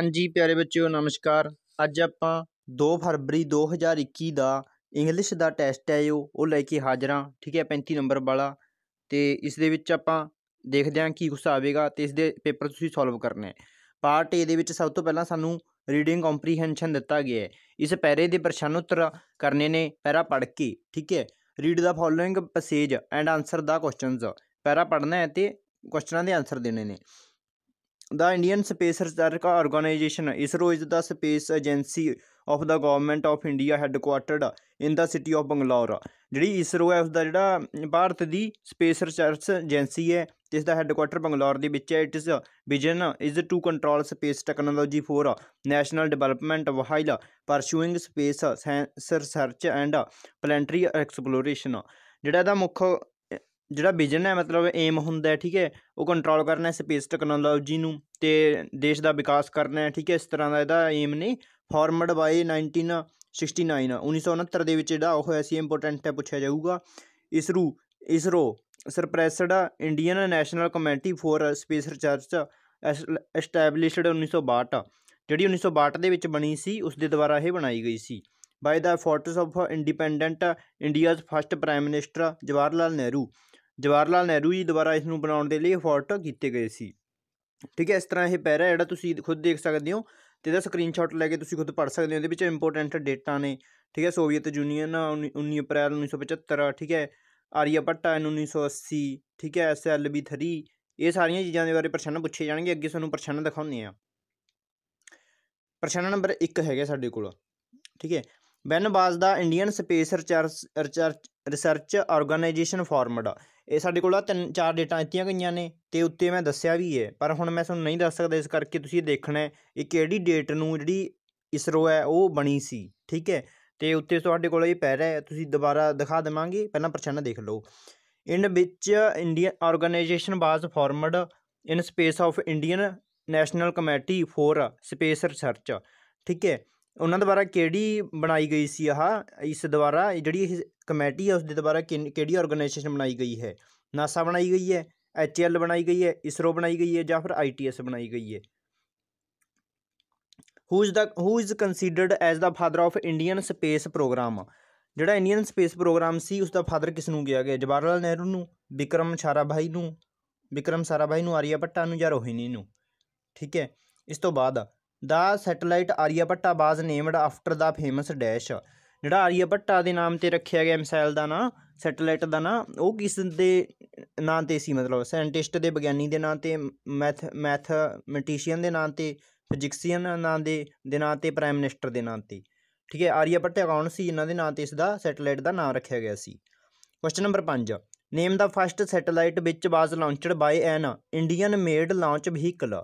ਹਾਂਜੀ ਪਿਆਰੇ ਬੱਚਿਓ ਨਮਸਕਾਰ ਅੱਜ ਆਪਾਂ 2 ਫਰਵਰੀ 2021 ਦਾ ਇੰਗਲਿਸ਼ ਦਾ ਟੈਸਟ ਹੈ ਜੋ ਉਹ ਲੈ ਕੇ ਹਾਜ਼ਰਾਂ ਠੀਕ ਹੈ 35 ਨੰਬਰ ਵਾਲਾ ਤੇ ਇਸ ਦੇ ਵਿੱਚ ਆਪਾਂ ਦੇਖਦੇ ਹਾਂ ਕੀ ਕੁਝ ਆਵੇਗਾ ਤੇ ਇਸ ਦੇ ਪੇਪਰ ਤੁਸੀਂ ਸੋਲਵ ਕਰਨੇ ਹੈ ਪਾਰਟ ਏ ਦੇ ਵਿੱਚ ਸਭ ਤੋਂ ਪਹਿਲਾਂ ਸਾਨੂੰ ਰੀਡਿੰਗ ਕੰਪਰੀਹੈਂਸ਼ਨ ਦਿੱਤਾ ਗਿਆ ਹੈ ਇਸ ਪੈਰੇ ਦੇ ਪ੍ਰਸ਼ਨ ਉੱਤਰ ਕਰਨੇ ਨੇ ਪੈਰਾ ਪੜ੍ਹ ਕੇ ਠੀਕ ਹੈ read the following passage and answer the questions para ਪੜ੍ਹਨਾ ਹੈ ਤੇ ਕੁਐਸਚਨਾਂ ਦੇ ਆਨਸਰ ਦੇਣੇ ਨੇ the Indian space Research Organisation ISRO is the space agency of the government of India headquartered in the city of Bangalore ਜਿਹੜੀ ਇਸਰੋ ਹੈ ਉਸ ਦਾ ਜਿਹੜਾ ਭਾਰਤ ਦੀ ਸਪੇਸ ਰਿਸਰਚ ਏਜੰਸੀ ਹੈ ਜਿਸ ਦਾ ਹੈੱਡਕੁਆਰਟਰ ਬੰਗਲੌਰ ਦੇ ਵਿੱਚ ਹੈ it is vision is to control space technology for national development while pursuing space science research and planetary exploration ਜਿਹੜਾ ਦਾ ਮੁੱਖ ਜਿਹੜਾ ਵਿਜ਼ਨ ਹੈ ਮਤਲਬ ਏਮ ਹੁੰਦਾ ਠੀਕ ਹੈ ਉਹ ਕੰਟਰੋਲ ਕਰਨਾ ਹੈ ਸਪੇਸ ਟੈਕਨੋਲੋਜੀ ਨੂੰ ਤੇ ਦੇਸ਼ ਦਾ ਵਿਕਾਸ ਕਰਨਾ ਹੈ ਠੀਕ ਹੈ ਇਸ ਤਰ੍ਹਾਂ ਦਾ ਇਹਦਾ ਏਮ ਨੇ ਫਾਰਮਡ ਬਾਈ 1969 1969 ਦੇ ਵਿੱਚ ਜਿਹੜਾ ਉਹ ਹੋਇਆ ਸੀ ਇੰਪੋਰਟੈਂਟ ਹੈ ਪੁੱਛਿਆ ਜਾਊਗਾ ISRO ISRO superseded Indian National Committee for Space Research established 1962 ਜਿਹੜੀ 1962 ਦੇ ਵਿੱਚ ਬਣੀ ਸੀ ਉਸ ਦੇ ਦੁਆਰਾ ਇਹ ਬਣਾਈ ਗਈ ਸੀ by the efforts of independent India's first prime minister Jawaharlal Nehru Jawaharlal Nehru ji ਦੁਆਰਾ ਇਸ ਨੂੰ ਬਣਾਉਣ ਦੇ ਲਈ ਅਫੋਰਟ ਕੀਤੇ ਗਏ ਸੀ ਠੀਕ ਹੈ ਇਸ ਤਰ੍ਹਾਂ ਇਹ ਪੈਰਾ ਜਿਹੜਾ ਤੁਸੀਂ ਖੁਦ ਦੇਖ ਸਕਦੇ ਹੋ ਤੇ ਇਹਦਾ ਸਕਰੀਨਸ਼ਾਟ ਲੈ ਕੇ ਤੁਸੀਂ ਖੁਦ ਪੜ੍ਹ ਸਕਦੇ ਹੋ ਇਹਦੇ ਵਿੱਚ ਇੰਪੋਰਟੈਂਟ ਡੇਟਾ ਨੇ ਠੀਕ ਹੈ ਸੋਵੀਅਤ ਯੂਨੀਅਨ 19 ਅਪ੍ਰੈਲ 1975 ਠੀਕ ਹੈ ਆਰੀਆ ਪੱਟਾ 1980 ਠੀਕ ਹੈ ਐਸਐਲਬੀ 3 ਇਹ ਸਾਰੀਆਂ ਚੀਜ਼ਾਂ ਦੇ ਬਾਰੇ ਪ੍ਰਸ਼ਨ ਪੁੱਛੇ ਜਾਣਗੇ ਅੱਗੇ ਤੁਹਾਨੂੰ ਪ੍ਰਸ਼ਨ ਦਿਖਾਉਂਦੇ ਆ ਪ੍ਰਸ਼ਨ ਨੰਬਰ 1 ਹੈਗਾ ਸਾਡੇ ਕੋਲ ਠੀਕ ਹੈ when was the Indian space research research organisation formed ਇਹ ਸਾਡੇ ਕੋਲ ਆ ਤਿੰਨ ਚਾਰ ਡੇਟਾਂ ਦਿੱਤੀਆਂ ਗਈਆਂ ਨੇ ਤੇ ਉੱਤੇ ਮੈਂ ਦੱਸਿਆ ਵੀ ਹੈ ਪਰ ਹੁਣ ਮੈਂ ਤੁਹਾਨੂੰ ਨਹੀਂ ਦੱਸ ਸਕਦਾ ਇਸ ਕਰਕੇ ਤੁਸੀਂ ਦੇਖਣਾ ਇਹ ਕਿਹੜੀ ਡੇਟ ਨੂੰ ਜਿਹੜੀ ਇਸਰੋ ਹੈ ਉਹ ਬਣੀ ਸੀ ਠੀਕ ਹੈ ਤੇ ਉੱਤੇ ਤੁਹਾਡੇ ਕੋਲ ਇਹ ਪੈ ਰਿਹਾ ਹੈ ਤੁਸੀਂ ਦੁਬਾਰਾ ਦਿਖਾ ਦੇਵਾਂਗੇ ਪਹਿਲਾਂ ਪ੍ਰਸ਼ਨ ਦੇਖ ਲਓ ਇਨ ਵਿੱਚ Indian organisation was formed in space of Indian National Committee for Space Research ਠੀਕ ਹੈ ਉਹਨਾਂ ਦੁਆਰਾ ਕਿਹੜੀ ਬਣਾਈ ਗਈ ਸੀ ਆਹ ਇਸ ਦੁਆਰਾ ਜਿਹੜੀ ਇਹ ਕਮੇਟੀ ਹੈ ਉਸ ਦੇ ਦੁਆਰਾ ਕਿਹੜੀ ਆਰਗੇਨਾਈਜੇਸ਼ਨ ਬਣਾਈ ਗਈ ਹੈ ਨਾਸਾ ਬਣਾਈ ਗਈ ਹੈ ਐਚ ਐਲ ਬਣਾਈ ਗਈ ਹੈ ਇਸਰੋ ਬਣਾਈ ਗਈ ਹੈ ਜਾਂ ਫਿਰ ਆਈ ਟੀ ਐਸ ਬਣਾਈ ਗਈ ਹੈ who is the who is considered as the father of Indian space programme ਜਿਹੜਾ ਇੰਡੀਅਨ ਸਪੇਸ ਪ੍ਰੋਗਰਾਮ ਸੀ ਉਸ ਦਾ ਫਾਦਰ ਕਿਸ ਨੂੰ ਗਿਆ ਗਿਆ ਜਵਾਹਰ ਲਾਲ ਨਹਿਰੂ ਨੂੰ ਵਿਕਰਮ ਸਾਰਾਭਾਈ ਨੂੰ ਵਿਕਰਮ ਸਾਰਾਭਾਈ ਨੂੰ ਆਰੀਆ ਭੱਟਾ ਨੂੰ ਜਾਂ ਰੋਹਿਣੀ ਨੂੰ ਠੀਕ ਹੈ ਇਸ ਤੋਂ ਬਾਅਦ ਦਾ ਸੈਟੇਲਾਈਟ ਭੱਟਾ was named after the famous dash ਜਿਹੜਾ ਭੱਟਾ ਦੇ ਨਾਮ ਤੇ ਰੱਖਿਆ ਗਿਆ ਮਿਸਾਈਲ ਦਾ ਨਾਂ ਸੈਟੇਲਾਈਟ ਦਾ ਨਾਂ ਉਹ ਕਿਸ ਦੇ ਨਾਂ ਤੇ ਸੀ ਮਤਲਬ ਸਾਇੰਟਿਸਟ ਦੇ ਵਿਗਿਆਨੀ ਦੇ ਨਾਂ ਤੇ ਮੈਥ ਮੈਟੀਸ਼ੀਅਨ ਦੇ ਨਾਂ ਤੇ ਫਿਜ਼ਿਕਸੀਅਨ ਨਾਂ ਦੇ ਦੇ ਨਾਂ ਤੇ ਪ੍ਰਾਈਮ ਮਿਨਿਸਟਰ ਦੇ ਨਾਂ ਤੇ ਠੀਕ ਹੈ ਭੱਟਾ ਕੌਣ ਸੀ ਇਹਨਾਂ ਦੇ ਨਾਂ ਤੇ ਇਸ ਦਾ ਸੈਟੇਲਾਈਟ ਦਾ ਨਾਂ ਰੱਖਿਆ ਗਿਆ ਸੀ question number 5 name the first satellite which was launched by an Indian made launch vehicle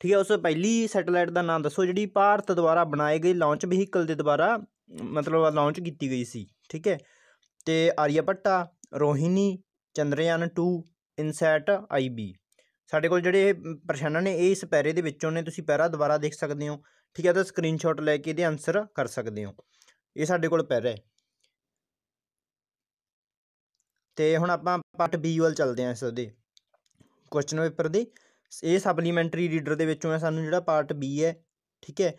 ਠੀਕ ਹੈ ਉਸ ਪਹਿਲੀ ਸੈਟੇਲਾਈਟ ਦਾ ਨਾਮ ਦੱਸੋ ਜਿਹੜੀ ਭਾਰਤ ਦੁਆਰਾ ਬਣਾਏ ਗਏ ਲਾਂਚ ਵਹੀਕਲ ਦੇ ਦੁਆਰਾ ਮਤਲਬ ਲਾਂਚ ਕੀਤੀ ਗਈ ਸੀ ਠੀਕ ਹੈ ਤੇ ਆਰੀਆਪੱਟਾ ਰੋਹਿਣੀ ਚੰਦਰਯਾਨ 2 ਇਨਸੈਟ ਆਈਬੀ ਸਾਡੇ ਕੋਲ ਜਿਹੜੇ ਪ੍ਰਸ਼ਨ ਨੇ ਇਹ ਇਸ ਪੈਰੇ ਦੇ ਵਿੱਚੋਂ ਨੇ ਤੁਸੀਂ ਪੈਰਾ ਦੁਬਾਰਾ ਦੇਖ ਸਕਦੇ ਹੋ ਠੀਕ ਹੈ ਤਾਂ ਸਕਰੀਨਸ਼ਾਟ ਲੈ ਕੇ ਇਹਦੇ ਆਨਸਰ ਕਰ ਸਕਦੇ ਹੋ ਇਹ ਸਾਡੇ ਕੋਲ ਪੈਰਾ ਹੈ ਤੇ ਹੁਣ ਆਪਾਂ ਪਾਰਟ ਬੀ ਵੱਲ ਚੱਲਦੇ ਹਾਂ ਇਸ ਦੇ ਕੁਐਸਚਨ ਪੇਪਰ ਦੇ ਇਹ ਸਪਲੀਮੈਂਟਰੀ ਰੀਡਰ ਦੇ ਵਿੱਚੋਂ ਹੈ ਸਾਨੂੰ ਜਿਹੜਾ ਪਾਰਟ ਬੀ ਹੈ ਠੀਕ ਹੈ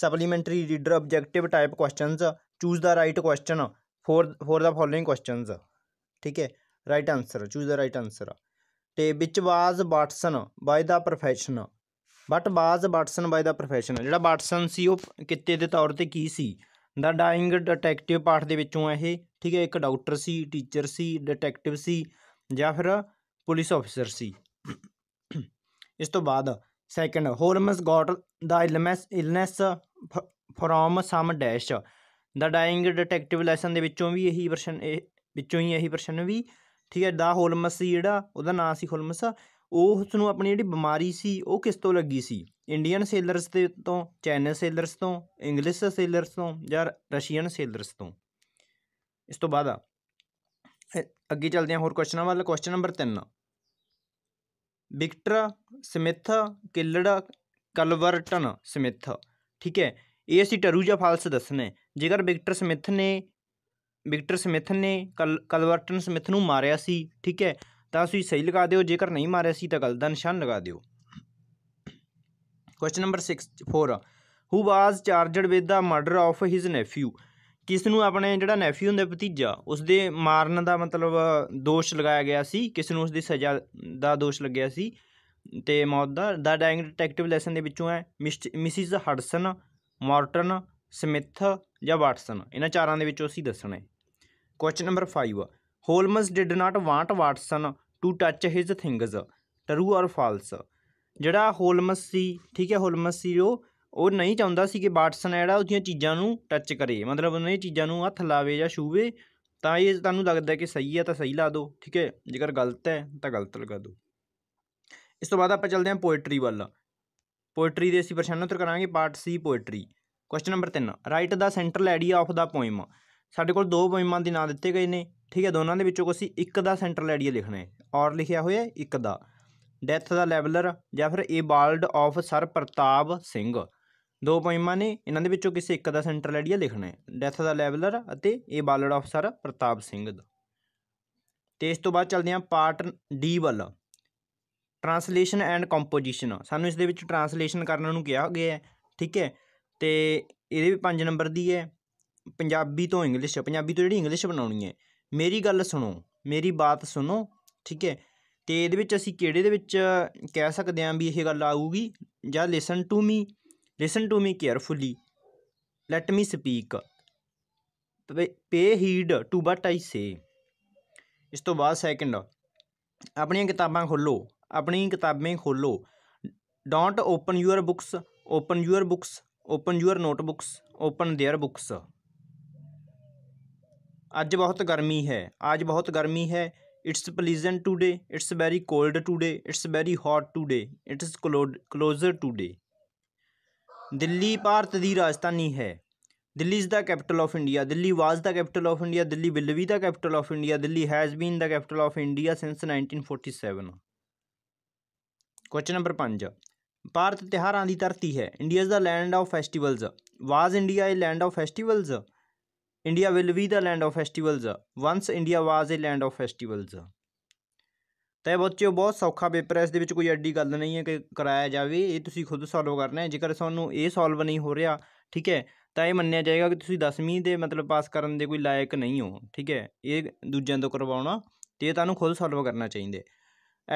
supplementary reader objective type questions choose the right question four four the following questions ਠੀਕ ਹੈ right answer choose the right answer ਤੇ which was Watson by the profession but was Watson by the profession ਜਿਹੜਾ Watson ਸੀ ਉਹ ਕਿਤੇ ਦੇ ਤੌਰ ਤੇ ਕੀ ਸੀ ਦਾ ਡਾਇੰਗ ਡਿਟੈਕਟਿਵ ਪਾਰਟ ਦੇ ਵਿੱਚੋਂ ਹੈ ਇਹ ਠੀਕ ਹੈ ਇੱਕ ਡਾਕਟਰ ਸੀ ਟੀਚਰ ਸੀ ਡਿਟੈਕਟਿਵ ਸੀ ਜਾਂ ਫਿਰ ਪੁਲਿਸ ਆਫੀਸਰ ਸੀ ਇਸ ਤੋਂ ਬਾਅਦ second Holmes got the illness illness from some dash the dyeing detective lesson ਦੇ ਵਿੱਚੋਂ ਵੀ ਇਹੀ ਵਰਸ਼ਨ ਵਿੱਚੋਂ ਹੀ ਇਹੀ ਪ੍ਰਸ਼ਨ ਵੀ ਠੀਕ ਹੈ ਦਾ ਹੋਲਮਸ ਸੀ ਜਿਹੜਾ ਉਹਦਾ ਨਾਂ ਸੀ ਹੋਲਮਸ ਉਹ ਉਸ ਨੂੰ ਆਪਣੀ ਜਿਹੜੀ ਬਿਮਾਰੀ ਸੀ ਉਹ ਕਿਸ ਤੋਂ ਲੱਗੀ ਸੀ ਇੰਡੀਅਨ ਸੇਲਰਸ ਦੇ ਤੋਂ ਚਾਈਨੀਜ਼ ਸੇਲਰਸ ਤੋਂ ਇੰਗਲਿਸ਼ ਸੇਲਰਸ ਤੋਂ ਜਾਂ ਰਸ਼ੀਅਨ ਸੇਲਰਸ ਤੋਂ ਇਸ ਤੋਂ ਬਾਅਦ ਅੱਗੇ ਚੱਲਦੇ ਹਾਂ ਹੋਰ ਕੁਐਸਚਨਾਂ ਵੱਲ question number 3 Victor Smith killed Culverton Smith ਠੀਕ ਹੈ ਇਹ ਅਸੀਂ ਟਰੂ ਜਾਂ ਫਾਲਸ ਦੱਸਣਾ ਜੇਕਰ ਵਿਕਟਰ ਸਮਿਥ ਨੇ ਵਿਕਟਰ ਸਮਿਥ ਨੇ ਕਲਵਰਟਨ ਸਮਿਥ ਨੂੰ ਮਾਰਿਆ ਸੀ ਠੀਕ ਹੈ ਤਾਂ ਤੁਸੀਂ ਸਹੀ ਲਗਾ ਦਿਓ ਜੇਕਰ ਨਹੀਂ ਮਾਰਿਆ ਸੀ ਤਾਂ ਗਲਤ ਦਾ ਨਿਸ਼ਾਨ ਲਗਾ ਦਿਓ question number 6 4 who was charged with the murder of his nephew ਕਿਸ ਨੂੰ ਆਪਣੇ ਜਿਹੜਾ ਨੈਫਿਊ ਹੁੰਦਾ ਭਤੀਜਾ ਉਸ ਦੇ ਮਾਰਨ ਦਾ ਮਤਲਬ ਦੋਸ਼ ਲਗਾਇਆ ਗਿਆ ਸੀ ਕਿਸ ਨੂੰ ਉਸ ਦੀ ਸਜ਼ਾ ਦਾ ਦੋਸ਼ ਲੱਗਿਆ ਸੀ ਤੇ ਮੌਤ ਦਾ ਦਾ ਡਾਇੰਗ ਡਿਟੈਕਟਿਵ ਲੈਸਨ ਦੇ ਵਿੱਚੋਂ ਹੈ ਮਿਸਿਸ ਹਡਸਨ ਮਾਰਟਨ ਸਮਿਥ ਜਾਂ ਵਾਟਸਨ ਇਹਨਾਂ ਚਾਰਾਂ ਦੇ ਵਿੱਚੋਂ ਅਸੀਂ ਦੱਸਣਾ ਹੈ question number 5 Holmes did not want Watson to touch his things true or false ਜਿਹੜਾ ਹੋਲਮਸ ਸੀ ਠੀਕ ਹੈ ਹੋਲਮਸ ਸੀ ਉਹ ਉਹ ਨਹੀਂ ਚਾਹੁੰਦਾ ਸੀ ਕਿ ਬਾਟਸਨ ਜਿਹੜਾ ਉਹਦੀਆਂ ਚੀਜ਼ਾਂ ਨੂੰ ਟੱਚ ਕਰੇ ਮਤਲਬ ਉਹਨਾਂ ਦੀਆਂ ਚੀਜ਼ਾਂ ਨੂੰ ਹੱਥ ਲਾਵੇ ਜਾਂ ਛੂਵੇ ਤਾਂ ਇਹ ਤੁਹਾਨੂੰ ਲੱਗਦਾ ਕਿ ਸਹੀ ਹੈ ਤਾਂ ਸਹੀ ਲਾ ਦਿਓ ਠੀਕ ਹੈ ਜੇਕਰ ਗਲਤ ਹੈ ਤਾਂ ਗਲਤ ਲਗਾ ਦਿਓ ਇਸ ਤੋਂ ਬਾਅਦ ਆਪਾਂ ਚੱਲਦੇ ਹਾਂ ਪੋਇਟਰੀ ਵੱਲ ਪੋਇਟਰੀ ਦੇ ਅਸੀਂ ਪ੍ਰਸ਼ਨ ਉੱਤਰ ਕਰਾਂਗੇ part C poetry question number 3 write the central idea of the poem ਸਾਡੇ ਕੋਲ ਦੋ ਪੋਇਮਾਂ ਦੇ ਨਾਂ ਦਿੱਤੇ ਗਏ ਨੇ ਠੀਕ ਹੈ ਦੋਨਾਂ ਦੇ ਵਿੱਚੋਂ ਕੋਈ ਇੱਕ ਦਾ ਸੈਂਟਰਲ ਆਈਡੀਆ ਲਿਖਣਾ ਹੈ ਔਰ ਲਿਖਿਆ ਹੋਇਆ ਇੱਕ ਦਾ ਡੈਥ ਦਾ ਲੈਵਲਰ ਜਾਂ ਫਿਰ a ballad of sir Pratap Singh ਦੋ ਪੋਇਮਾਂ ਨੇ ਇਹਨਾਂ ਦੇ ਵਿੱਚੋਂ ਕਿਸੇ ਇੱਕ ਦਾ ਸੈਂਟਰਲ ਆਈਡੀਆ ਲਿਖਣਾ ਹੈ ਡੈਥ ਦਾ ਲੈਵਲਰ ਅਤੇ ਇਹ ਬਾਲਡ ਅਫਸਰ ਪ੍ਰਤਾਪ ਸਿੰਘ ਦਾ ਤੇ ਇਸ ਤੋਂ ਬਾਅਦ ਚੱਲਦੇ ਹਾਂ ਪਾਰਟ ਡੀ ਵੱਲ ਟਰਾਂਸਲੇਸ਼ਨ ਐਂਡ ਕੰਪੋਜੀਸ਼ਨ ਸਾਨੂੰ ਇਸ ਦੇ ਵਿੱਚ ਟਰਾਂਸਲੇਸ਼ਨ ਕਰਨ ਨੂੰ ਕਿਹਾ ਗਿਆ ਹੈ ਠੀਕ ਹੈ ਤੇ ਇਹਦੇ ਵੀ 5 ਨੰਬਰ ਦੀ ਹੈ ਪੰਜਾਬੀ ਤੋਂ ਇੰਗਲਿਸ਼ ਪੰਜਾਬੀ ਤੋਂ ਜਿਹੜੀ ਇੰਗਲਿਸ਼ ਬਣਾਉਣੀ ਹੈ ਮੇਰੀ ਗੱਲ ਸੁਣੋ ਮੇਰੀ ਬਾਤ ਸੁਣੋ ਠੀਕ ਹੈ ਤੇ ਇਹਦੇ ਵਿੱਚ ਅਸੀਂ ਕਿਹੜੇ ਦੇ ਵਿੱਚ ਕਹਿ ਸਕਦੇ ਹਾਂ ਵੀ ਇਹ ਗੱਲ ਆਊਗੀ ਜਾਂ listen to me listen to me carefully let me speak pay heed to but I say इस तो बाद सैकेंड अपन किताबा खोलो अपनी किताबें खोलो don't open your books open your books open your notebooks open their books अज बहुत गर्मी है आज बहुत गर्मी है it's pleasant today it's very cold today it's very hot today it's cloud closer today Delhi Bharat की राजधानी है Delhi is the capital of India Delhi was the capital of India Delhi will be the capital of India Delhi has been the capital of India since nineteen forty seven question number पाँच भारत ਤਿਹਾਰਾਂ की धरती है India is the land of festivals was India a land of festivals India will be the land of festivals once India was a land of festivals ਤਾਂ ਇਹ ਬੱਚਿਓ ਬਹੁਤ ਸੌਖਾ ਪੇਪਰ ਹੈ ਇਸ ਦੇ ਵਿੱਚ ਕੋਈ ਐਡੀ ਗੱਲ ਨਹੀਂ ਹੈ ਕਿ ਕਰਾਇਆ ਜਾਵੇ ਇਹ ਤੁਸੀਂ ਖੁਦ ਸੋਲਵ ਕਰਨਾ ਹੈ ਜੇਕਰ ਤੁਹਾਨੂੰ ਇਹ ਸੋਲਵ ਨਹੀਂ ਹੋ ਰਿਹਾ ਠੀਕ ਹੈ ਤਾਂ ਇਹ ਮੰਨਿਆ ਜਾਏਗਾ ਕਿ ਤੁਸੀਂ 10ਵੀਂ ਦੇ ਮਤਲਬ ਪਾਸ ਕਰਨ ਦੇ ਕੋਈ ਲਾਇਕ ਨਹੀਂ ਹੋ ਠੀਕ ਹੈ ਇਹ ਦੂਜਿਆਂ ਤੋਂ ਕਰਵਾਉਣਾ ਤੇ ਇਹ ਤੁਹਾਨੂੰ ਖੁਦ ਸੋਲਵ ਕਰਨਾ ਚਾਹੀਦਾ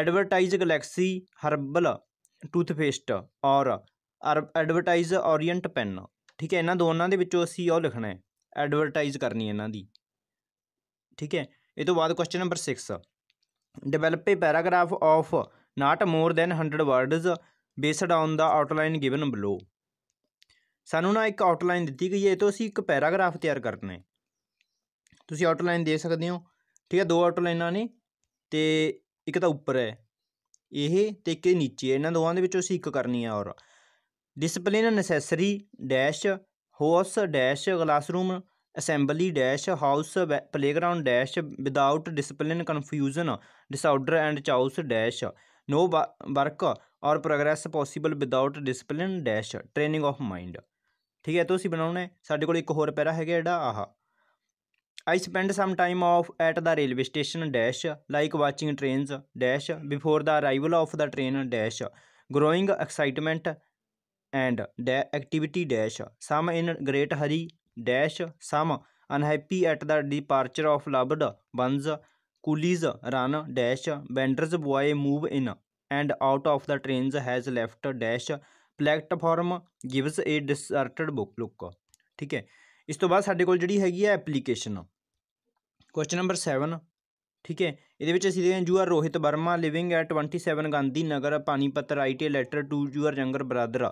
ਐਡਵਰਟਾਈਜ਼ ਗਲੈਕਸੀ ਹਰਬਲ ਟੂਥਪੇਸਟ ਔਰ ਐਡਵਰਟਾਈਜ਼ ਓਰੀਐਂਟ ਪੈਨ ਠੀਕ ਹੈ ਇਹਨਾਂ ਦੋਨਾਂ ਦੇ ਵਿੱਚੋਂ ਅਸੀਂ ਉਹ ਲਿਖਣਾ ਹੈ ਐਡਵਰਟਾਈਜ਼ ਕਰਨੀ ਹੈ ਇਹਨਾਂ ਦੀ ਠੀਕ ਹੈ ਇਹ ਤੋਂ ਬਾਅਦ question number 6 develop a paragraph of not more than 100 words based on the outline given below ਸਾਨੂੰ ਨਾ ਇੱਕ ਆਊਟਲਾਈਨ ਦਿੱਤੀ ਗਈ ਹੈ ਤੇ ਅਸੀਂ ਇੱਕ ਪੈਰਾਗ੍ਰਾਫ ਤਿਆਰ ਕਰਨਾ ਹੈ ਤੁਸੀਂ ਆਊਟਲਾਈਨ ਦੇ ਸਕਦੇ ਹੋ ਠੀਕ ਹੈ ਦੋ ਆਊਟਲਾਈਨਾਂ ਨੇ ਤੇ ਇੱਕ ਤਾਂ ਉੱਪਰ ਹੈ ਇਹ ਤੇ ਇੱਕ ਨੀਚੇ ਇਹਨਾਂ ਦੋਵਾਂ ਦੇ ਵਿੱਚੋਂ ਅਸੀਂ ਇੱਕ ਕਰਨੀ ਹੈ ਔਰ discipline necessary dash home dash classroom assembly dash house playground dash without discipline confusion disorder and chaos dash no work or progress possible without discipline dash training of mind ਠੀਕ ਹੈ ਤੁਸੀਂ ਬਣਾਉਣਾ ਹੈ ਸਾਡੇ ਕੋਲ ਇੱਕ ਹੋਰ ਪੈਰਾ ਹੈਗਾ ਜਿਹੜਾ ਆਹ I spend some time of at the railway station dash like watching trains dash before the arrival of the train dash growing excitement and activity dash some in great hurry dash some unhappy at the departure of loved ones coolies run dash vendors boy move in and out of the trains has left dash platform gives a deserted book look ठीक है इस तो बाद साढ़े को जी है application question number seven ठीक है ये असं देखें you are Rohit Verma living at twenty seven Gandhi Nagar Panipat write a letter to your younger brother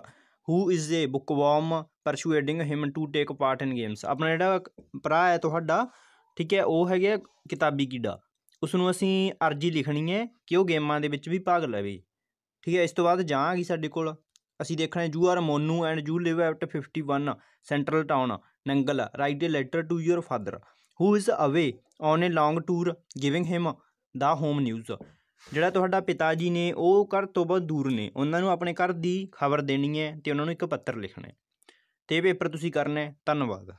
who is a bookworm persuading him to take part in games ਆਪਣਾ ਜਿਹੜਾ ਭਰਾ ਹੈ ਤੁਹਾਡਾ ਠੀਕ ਹੈ ਉਹ ਹੈਗਾ ਕਿਤਾਬੀ ਕੀੜਾ ਉਸ ਨੂੰ ਅਸੀਂ ਅਰਜੀ ਲਿਖਣੀ ਹੈ ਕਿ ਉਹ ਗੇਮਾਂ ਦੇ ਵਿੱਚ ਵੀ ਭਾਗ ਲਵੇ ਠੀਕ ਹੈ ਇਸ ਤੋਂ ਬਾਅਦ ਜਾਂ ਆ ਗਈ ਸਾਡੇ ਕੋਲ ਅਸੀਂ ਦੇਖਣਾ you are Monu and you live at 51 central town Nangal write a letter to your father who is away on a long tour giving him the home news ਜਿਹੜਾ ਤੁਹਾਡਾ ਪਿਤਾ ਜੀ ਨੇ ਉਹ ਘਰ ਤੋਂ ਬਹੁਤ ਦੂਰ ਨੇ ਉਹਨਾਂ ਨੂੰ ਆਪਣੇ ਘਰ ਦੀ ਖਬਰ ਦੇਣੀ ਹੈ ਤੇ ਉਹਨਾਂ ਨੂੰ ਇੱਕ ਪੱਤਰ ਲਿਖਣਾ ਹੈ ਤੇ ਇਹ ਪੇਪਰ ਤੁਸੀਂ ਕਰਨਾ ਹੈ ਧੰਨਵਾਦ